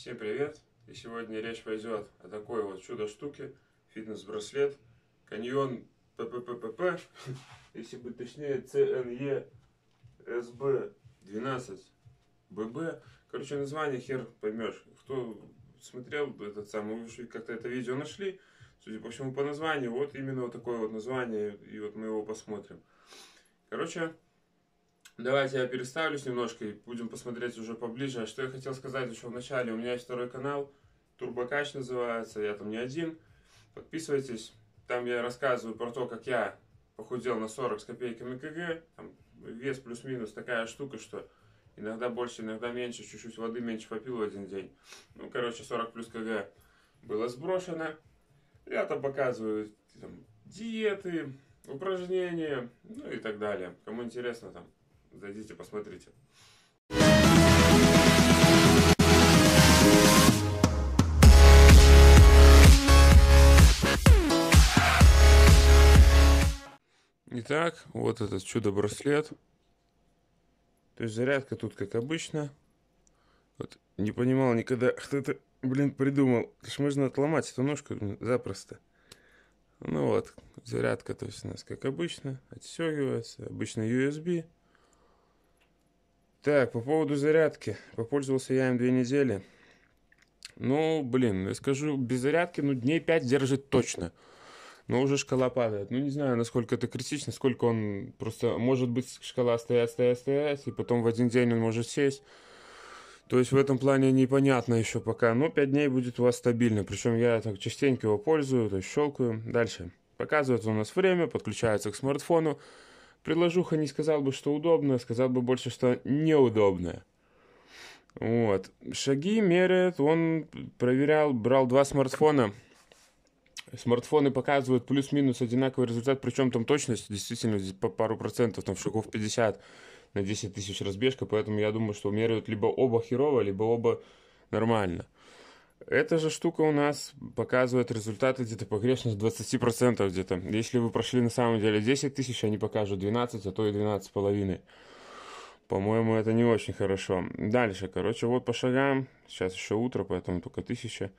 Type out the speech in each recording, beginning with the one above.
Всем привет! И сегодня речь пойдет о такой вот чудо-штуке, фитнес-браслет, каньон ППППП, если быть точнее, CNE SB12BB. Короче, название хер поймешь. Кто смотрел этот самый, вы как-то это видео нашли, судя по всему, по названию, вот именно вот такое вот название, и вот мы его посмотрим. Короче, Давайте я переставлюсь немножко и будем посмотреть уже поближе. А что я хотел сказать еще в начале. У меня есть второй канал, Турбокач называется, я там не один. Подписывайтесь. Там я рассказываю про то, как я похудел на 40 с копейками кг. Там вес плюс-минус такая штука, что иногда больше, иногда меньше, чуть-чуть воды меньше попил в один день. Ну, короче, 40 плюс кг было сброшено. Я там показываю там, диеты, упражнения, ну и так далее. Кому интересно, там Зайдите, посмотрите. Итак, вот этот чудо-браслет. То есть зарядка тут как обычно. Вот не понимал никогда, кто это, блин, придумал. Это ж можно отломать эту ножку запросто. Ну вот, зарядка, то есть у нас как обычно, отстегивается. Обычно USB. Так, по поводу зарядки. Попользовался я им две недели. Ну, блин, я скажу, без зарядки, ну, дней пять держит точно. Но уже шкала падает. Ну, не знаю, насколько это критично, сколько он просто... Может быть, шкала стоять, стоять, стоять, и потом в один день он может сесть. То есть в этом плане непонятно еще пока. Но пять дней будет у вас стабильно. Причем я так частенько его пользую, то есть щелкаю. Дальше. Показывает у нас время, подключается к смартфону предложуха не сказал бы, что удобно, сказал бы больше, что неудобно. Вот. Шаги меряет, он проверял, брал два смартфона. Смартфоны показывают плюс-минус одинаковый результат, причем там точность действительно здесь по пару процентов, там шагов 50 на 10 тысяч разбежка, поэтому я думаю, что меряют либо оба херово, либо оба нормально. Эта же штука у нас показывает результаты где-то погрешность 20% где-то. Если вы прошли на самом деле 10 тысяч, они покажут 12, а то и 12,5. По-моему, это не очень хорошо. Дальше, короче, вот по шагам. Сейчас еще утро, поэтому только 1000.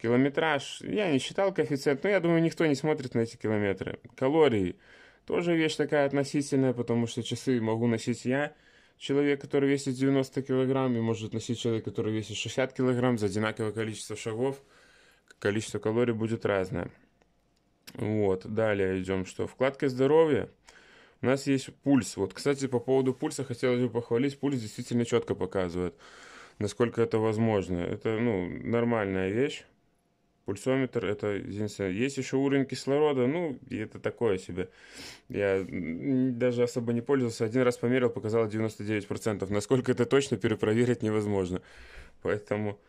Километраж. Я не считал коэффициент, но я думаю, никто не смотрит на эти километры. Калории. Тоже вещь такая относительная, потому что часы могу носить я человек, который весит 90 килограмм, и может носить человек, который весит 60 килограмм за одинаковое количество шагов, количество калорий будет разное. Вот, далее идем, что вкладка здоровья. У нас есть пульс. Вот, кстати, по поводу пульса хотелось бы похвалить. Пульс действительно четко показывает, насколько это возможно. Это, ну, нормальная вещь пульсометр, это единственное. Есть еще уровень кислорода, ну, это такое себе. Я даже особо не пользовался. Один раз померил, показало 99%. Насколько это точно, перепроверить невозможно. Поэтому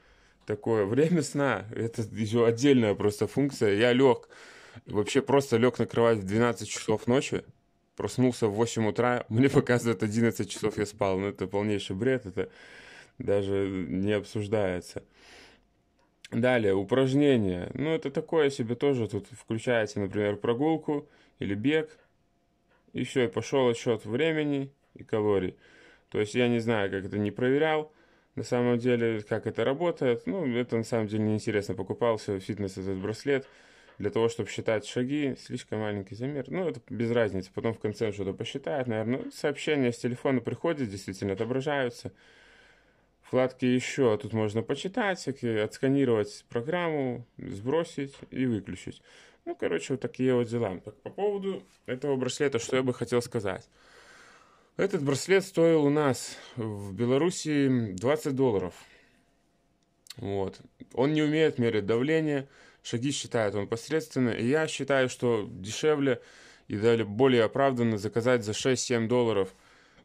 такое. Время сна, это еще отдельная просто функция. Я лег, вообще просто лег на кровать в 12 часов ночи, проснулся в 8 утра, мне показывают 11 часов я спал. Ну, это полнейший бред, это даже не обсуждается. Далее, упражнения. Ну, это такое себе тоже. Тут включаете, например, прогулку или бег. И все, и пошел отсчет времени и калорий. То есть я не знаю, как это не проверял. На самом деле, как это работает, ну, это на самом деле неинтересно. Покупался все фитнес этот браслет для того, чтобы считать шаги. Слишком маленький замер. Ну, это без разницы. Потом в конце что-то посчитает, наверное. Ну, сообщения с телефона приходят, действительно отображаются вкладки еще, а тут можно почитать, всякие, отсканировать программу, сбросить и выключить. Ну, короче, вот такие вот дела. Так, по поводу этого браслета, что я бы хотел сказать. Этот браслет стоил у нас в Беларуси 20 долларов. Вот. Он не умеет мерить давление, шаги считает он посредственно, и я считаю, что дешевле и более оправданно заказать за 6-7 долларов –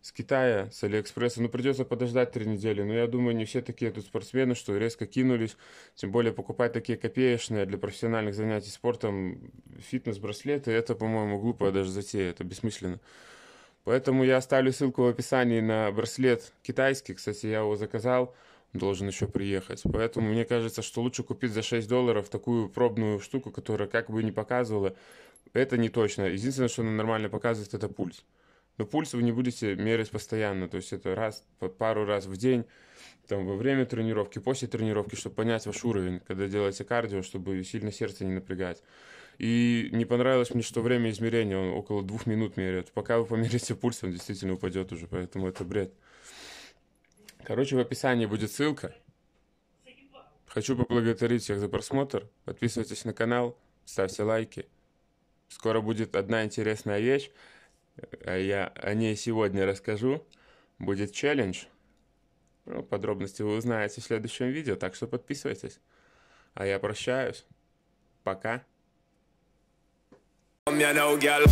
с Китая, с Алиэкспресса. Ну, придется подождать три недели. Но я думаю, не все такие тут спортсмены, что резко кинулись. Тем более покупать такие копеечные для профессиональных занятий спортом фитнес-браслеты. Это, по-моему, глупая даже затея. Это бессмысленно. Поэтому я оставлю ссылку в описании на браслет китайский. Кстати, я его заказал. Должен еще приехать. Поэтому мне кажется, что лучше купить за 6 долларов такую пробную штуку, которая как бы не показывала. Это не точно. Единственное, что она нормально показывает, это пульс но пульс вы не будете мерить постоянно, то есть это раз, пару раз в день, там, во время тренировки, после тренировки, чтобы понять ваш уровень, когда делаете кардио, чтобы сильно сердце не напрягать. И не понравилось мне, что время измерения, он около двух минут меряет. Пока вы померите пульс, он действительно упадет уже, поэтому это бред. Короче, в описании будет ссылка. Хочу поблагодарить всех за просмотр. Подписывайтесь на канал, ставьте лайки. Скоро будет одна интересная вещь а я о ней сегодня расскажу, будет челлендж. Ну, подробности вы узнаете в следующем видео, так что подписывайтесь. А я прощаюсь. Пока. I'm no girl.